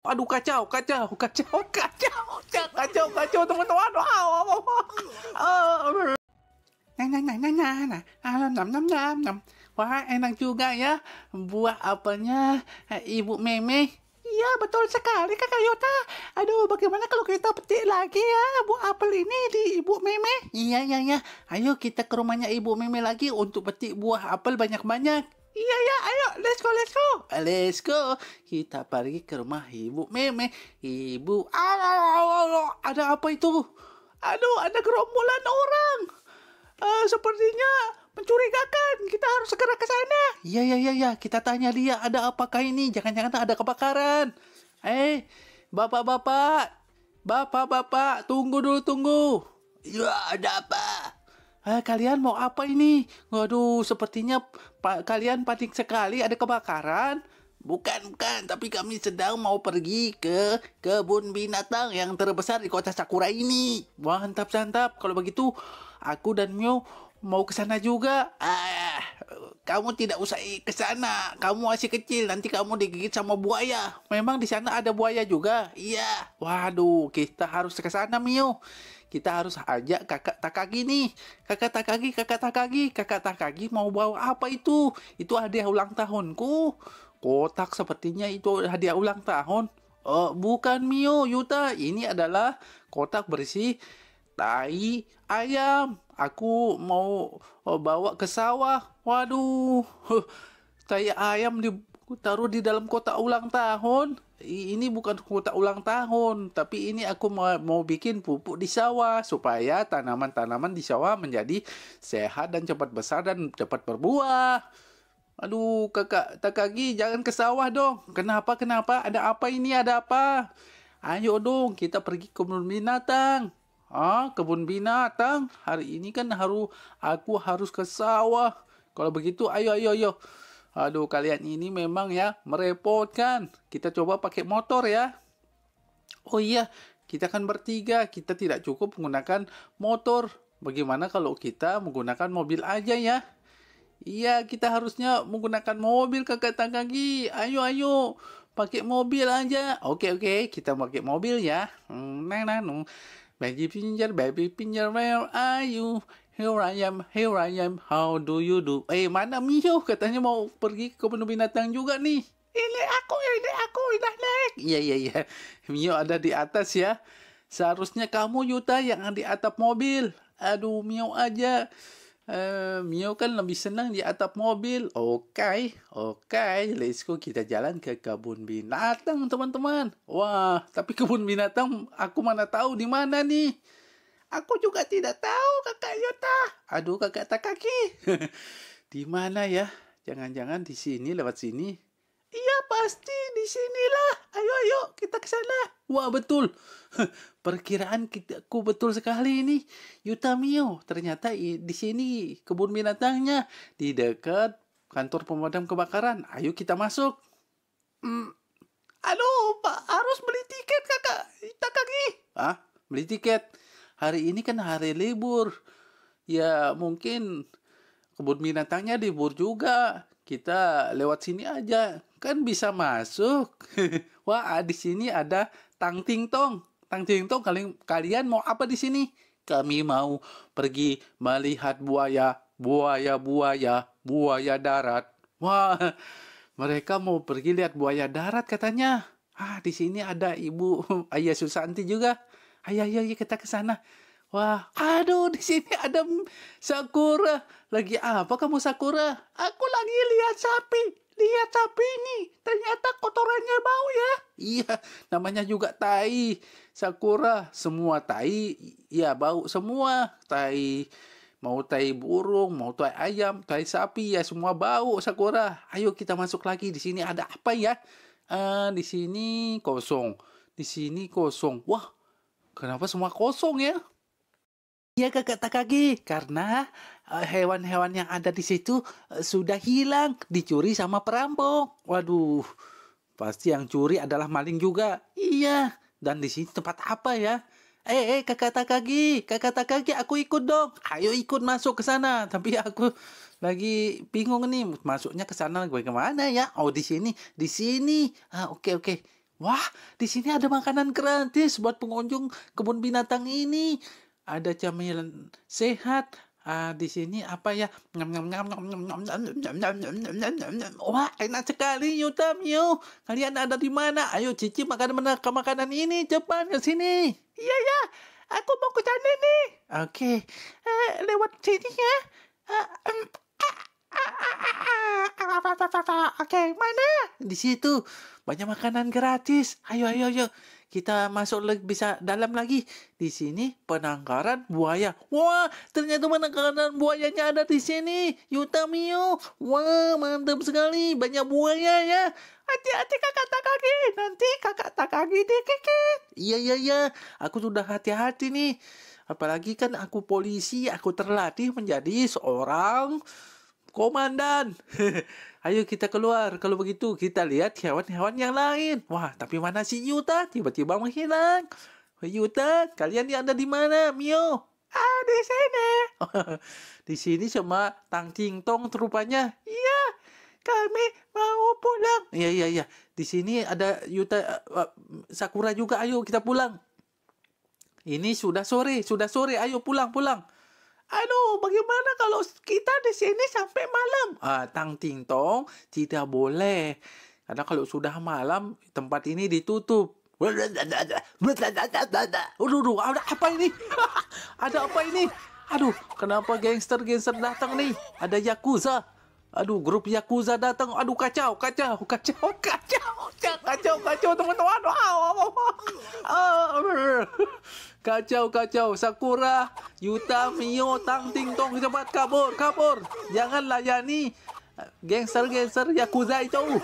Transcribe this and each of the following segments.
Aduh kacau, kacau, kacau, kacau, kacau, kacau teman-teman. Wow, wow, wow. Nah, nah, nah, nah, nah, nah, ah, nam, nam, nam, nam. Wah, enak juga ya buah apelnya eh, Ibu Meme. Iya, betul sekali Kakak Yota. Aduh, bagaimana kalau kita petik lagi ya buah apel ini di Ibu Meme? Iya, iya, iya. Ayo kita ke rumahnya Ibu Meme lagi untuk petik buah apel banyak-banyak. Iya ya, ayo let's go let's go. Let's go. Kita pergi ke rumah Ibu Meme. Ibu, aduh, ada apa itu? Aduh, ada gerombolan orang. Uh, sepertinya mencurigakan. Kita harus segera ke sana. Iya iya iya ya, kita tanya dia ada apakah ini? Jangan-jangan ada kebakaran. Eh, hey, bapak-bapak. Bapak-bapak, tunggu dulu tunggu. Ya, ada apa eh, kalian mau apa ini? Waduh, sepertinya pa kalian panik sekali ada kebakaran. Bukan, bukan, tapi kami sedang mau pergi ke kebun binatang yang terbesar di kota Sakura ini. Wah, mantap, mantap. Kalau begitu, aku dan Mio mau ke sana juga. Ah, kamu tidak usah ke sana. Kamu masih kecil, nanti kamu digigit sama buaya. Memang di sana ada buaya juga? Iya. Waduh, kita harus ke sana, Mio kita harus ajak kakak Takagi nih. Kakak Takagi, kakak Takagi, kakak Takagi mau bawa apa itu? Itu hadiah ulang tahunku. Kotak sepertinya itu hadiah ulang tahun. Oh, bukan Mio, Yuta. Ini adalah kotak berisi tai ayam. Aku mau oh, bawa ke sawah. Waduh, tai ayam di taruh di dalam kotak ulang tahun ini bukan kotak ulang tahun, tapi ini aku mau, mau bikin pupuk di sawah supaya tanaman-tanaman di sawah menjadi sehat dan cepat besar dan cepat berbuah. Aduh, kakak Takagi jangan ke sawah dong. Kenapa? Kenapa? Ada apa ini? Ada apa? Ayo dong, kita pergi ke kebun binatang. Ah, kebun binatang. Hari ini kan harus aku harus ke sawah. Kalau begitu, ayo ayo ayo. Aduh, kalian ini memang ya merepotkan. Kita coba pakai motor ya. Oh iya, kita kan bertiga, kita tidak cukup menggunakan motor. Bagaimana kalau kita menggunakan mobil aja ya? Iya, kita harusnya menggunakan mobil kakak Takagi. Ayo, ayo, pakai mobil aja. Oke, oke, kita pakai mobil ya. Hmm, neng, nah, Baby pinjar, baby pinjar, where are you? here I am, here how do you do? Eh, mana Mio? Katanya mau pergi ke kebun binatang juga nih. Ini aku, ini aku, udah naik. Iya, iya, iya. Mio ada di atas ya. Seharusnya kamu Yuta yang di atap mobil. Aduh, Mio aja. Eh, Mio kan lebih senang di atap mobil. Oke, okay, oke. Okay. Let's go kita jalan ke kebun binatang, teman-teman. Wah, tapi kebun binatang aku mana tahu di mana nih. Aku juga tidak tahu kakak Yota. Aduh kakak Takaki. di mana ya? Jangan-jangan di sini lewat sini. Iya pasti di sinilah. Ayo ayo kita ke sana. Wah betul. Perkiraan kita ku betul sekali ini. Yuta Mio ternyata di sini kebun binatangnya di dekat kantor pemadam kebakaran. Ayo kita masuk. Hmm. Halo, Pak, harus beli tiket Kakak. kaki. Ah, beli tiket hari ini kan hari libur ya mungkin kebun binatangnya libur juga kita lewat sini aja kan bisa masuk wah ah, di sini ada tang ting tong tang ting tong kalian kalian mau apa di sini kami mau pergi melihat buaya buaya buaya buaya darat wah mereka mau pergi lihat buaya darat katanya ah di sini ada ibu ayah Susanti juga ayo ayo, ayo kita ke sana. Wah, aduh di sini ada Sakura. Lagi apa kamu Sakura? Aku lagi lihat sapi. Lihat sapi ini. Ternyata kotorannya bau ya. Iya, namanya juga tai. Sakura, semua tai ya bau semua. Tai mau tai burung, mau tai ayam, tai sapi ya semua bau Sakura. Ayo kita masuk lagi di sini ada apa ya? Uh, di sini kosong. Di sini kosong. Wah, Kenapa semua kosong ya? Iya kakak Takagi, karena eh, hewan-hewan uh, yang ada di situ uh, sudah hilang, dicuri sama perampok. Waduh, pasti yang curi adalah maling juga. Iya, dan di sini tempat apa ya? Eh, eh kakak Takagi, kakak Takagi aku ikut dong. Ayo ikut masuk ke sana. Tapi aku lagi bingung nih masuknya ke sana gue kemana ya? Oh, di sini, di sini. Ah, oke okay, oke. Okay. Wah, di sini ada makanan gratis buat pengunjung kebun binatang ini. Ada camilan sehat. Ah, di sini apa ya? Wah, enak sekali Yuta mio. Kalian ada di mana? Ayo cicip makan makanan ini cepat ke sini. Iya ya, aku mau ke sana nih. Oke, lewat sini ya. Oke, mana? Di situ banyak makanan gratis. Ayo, ayo, ayo. Kita masuk lagi bisa dalam lagi. Di sini penangkaran buaya. Wah, ternyata penangkaran buayanya ada di sini. Yuta Mio. Wah, mantap sekali. Banyak buaya ya. Hati-hati kakak Takagi. Nanti kakak Takagi dikikit. Iya, iya, iya. Aku sudah hati-hati nih. Apalagi kan aku polisi, aku terlatih menjadi seorang komandan ayo kita keluar kalau begitu kita lihat hewan-hewan yang lain wah tapi mana si Yuta tiba-tiba menghilang Yuta kalian yang ada di mana Mio ah di sini di sini cuma Tang Ting Tong rupanya iya kami mau pulang iya iya iya di sini ada Yuta uh, Sakura juga ayo kita pulang ini sudah sore sudah sore ayo pulang pulang Aduh, bagaimana kalau kita di sini sampai malam? Ah, tang ting tong, tidak boleh. Karena kalau sudah malam, tempat ini ditutup. Aduh, ada apa ini? ada apa ini? Aduh, kenapa gangster-gangster datang nih? Ada Yakuza. Aduh, grup Yakuza datang. Aduh, kacau, kacau, kacau, kacau, kacau, kacau, kacau teman-teman. Wow. Ah, Kacau, kacau. Sakura, Yuta, Mio, Tang, Ting, Tong. Cepat kabur, kabur. Jangan layani gangster-gangster Yakuza itu.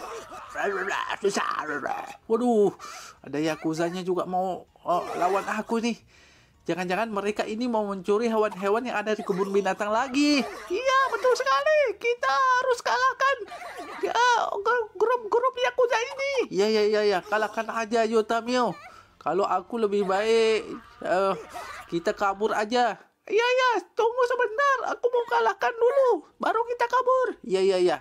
Waduh, ada Yakuzanya juga mau oh, lawan aku nih. Jangan-jangan mereka ini mau mencuri hewan-hewan yang ada di kebun binatang lagi. Iya, betul sekali. Kita harus kalahkan eh, grup-grup Yakuza ini. Iya, iya, iya, ya. kalahkan aja Mio. Kalau aku lebih baik uh, kita kabur aja. Iya ya, tunggu sebentar. Aku mau kalahkan dulu, baru kita kabur. Iya iya iya.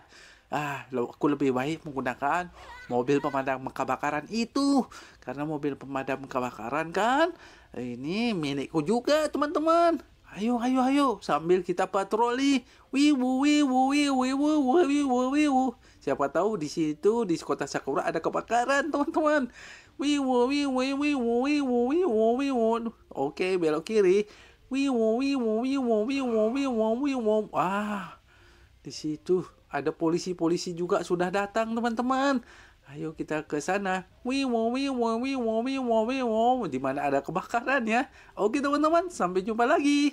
Ah, aku lebih baik menggunakan mobil pemadam kebakaran itu karena mobil pemadam kebakaran kan ini milikku juga, teman-teman. Ayo ayo ayo sambil kita patroli. Wiwu wiwu wiwu wiwu wiwu wiwu. Siapa tahu di situ di kota Sakura ada kebakaran, teman-teman wiwu wiwu wiwu wiwu wiwu wiwu oke belok kiri wiwu wiwu wiwu wiwu wiwu wiwu wah di situ ada polisi-polisi juga sudah datang teman-teman ayo kita ke sana wiwu wiwu wiwu wiwu wiwu di mana ada kebakaran ya oke teman-teman sampai jumpa lagi